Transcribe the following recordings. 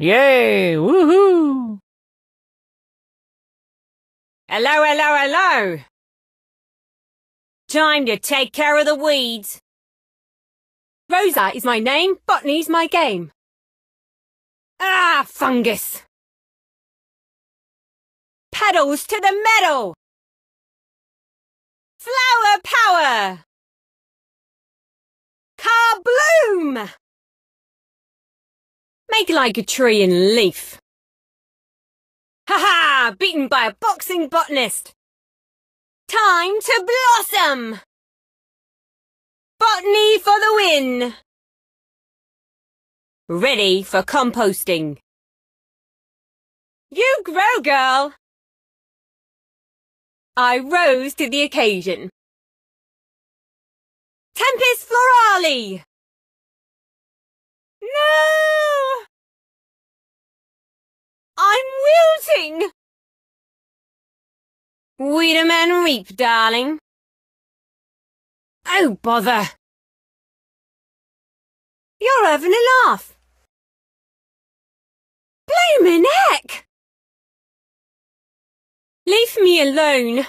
Yay! Woohoo! Hello, hello, hello! Time to take care of the weeds. Rosa is my name, botany's my game. Ah, fungus! Pedals to the metal! like a tree in leaf. Ha ha! Beaten by a boxing botanist! Time to blossom! Botany for the win! Ready for composting. You grow, girl! I rose to the occasion. Tempest Florali! wilting! Weed 'em and reap, darling. Oh, bother! You're having a laugh. Bloomin' heck! Leave me alone.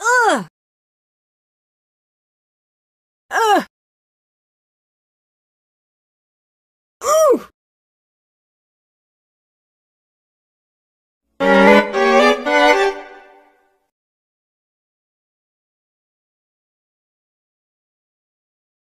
Ugh!